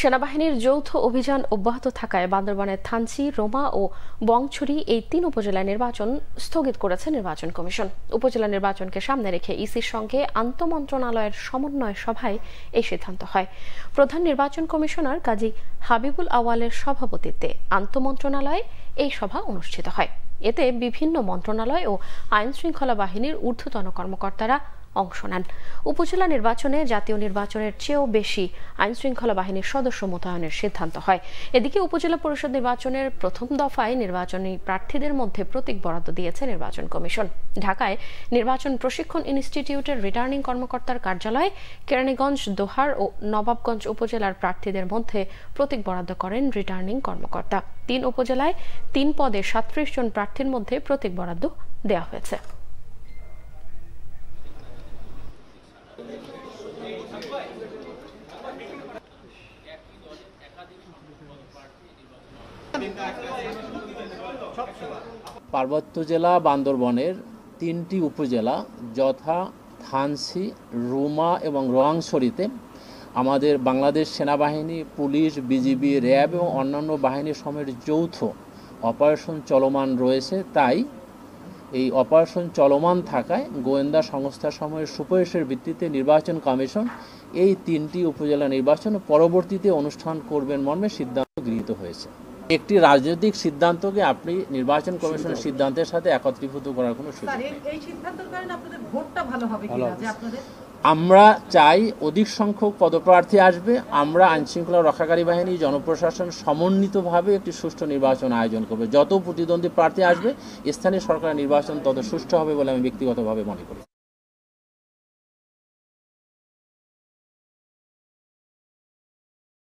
সেনাবাহিনীর যৌথ অভিযান অব্যাহত থাকায় বান্দরবানের থানচি রোমা ও বংছড়ি এই তিন উপজেলায় নির্বাচন স্থগিত করেছে নির্বাচন কমিশন উপজেলা নির্বাচনকে সামনে রেখে ইসির সঙ্গে আন্তমন্ত্রণালয়ের সমন্বয় সভায় এই সিদ্ধান্ত হয় প্রধান নির্বাচন কমিশনার কাজী হাবিবুল আওয়ালের সভাপতিত্বে আন্তমন্ত্রণালয়ে এই সভা অনুষ্ঠিত হয় এতে বিভিন্ন মন্ত্রণালয় ও আইন শৃঙ্খলা বাহিনীর ঊর্ধ্বতন কর্মকর্তারা অংশ নেন উপজেলা নির্বাচনে জাতীয় নির্বাচনের চেয়েও বেশি আইনশৃঙ্খলা বাহিনীর সদস্য মোতায়েনের সিদ্ধান্ত হয় এদিকে উপজেলা পরিষদ নির্বাচনের প্রথম দফায় নির্বাচনী প্রার্থীদের মধ্যে প্রতীক বরাদ্দ দিয়েছে নির্বাচন কমিশন ঢাকায় নির্বাচন প্রশিক্ষণ ইনস্টিটিউটের রিটার্নিং কর্মকর্তার কার্যালয়ে কেরানীগঞ্জ দোহার ও নবাবগঞ্জ উপজেলার প্রার্থীদের মধ্যে প্রতীক বরাদ্দ করেন রিটার্নিং কর্মকর্তা তিন উপজেলায় তিন পদে সাত্রিশ জন প্রার্থীর মধ্যে প্রতীক বরাদ্দ দেওয়া হয়েছে পার্বত্য জেলা বান্দরবনের তিনটি উপজেলা যথা থানসি রুমা এবং রোয়াংশরিতে আমাদের বাংলাদেশ সেনাবাহিনী পুলিশ বিজিবি র্যাব এবং অন্যান্য বাহিনীর সময়ের যৌথ অপারেশন চলমান রয়েছে তাই এই অপারেশন চলমান থাকায় গোয়েন্দা সংস্থা সময়ের সুপারিশের ভিত্তিতে নির্বাচন কমিশন এই তিনটি উপজেলা নির্বাচন পরবর্তীতে অনুষ্ঠান করবেন মর্মে সিদ্ধান্ত গৃহীত হয়েছে একটি রাজনৈতিক সিদ্ধান্তকে আপনি নির্বাচন কমিশনের সিদ্ধান্তের সাথে একত্রীভূত করার কোনো সুযোগ আমরা চাই অধিক সংখ্যক পদপ্রার্থী আসবে আমরা আইনশৃঙ্খলা রক্ষাকারী বাহিনী জনপ্রশাসন সমন্বিতভাবে একটি সুষ্ঠু নির্বাচন আয়োজন করবে যত প্রতিদ্বন্দ্বী প্রার্থী আসবে স্থানীয় সরকারের নির্বাচন তত সুষ্ঠু হবে বলে আমি ব্যক্তিগতভাবে মনে করি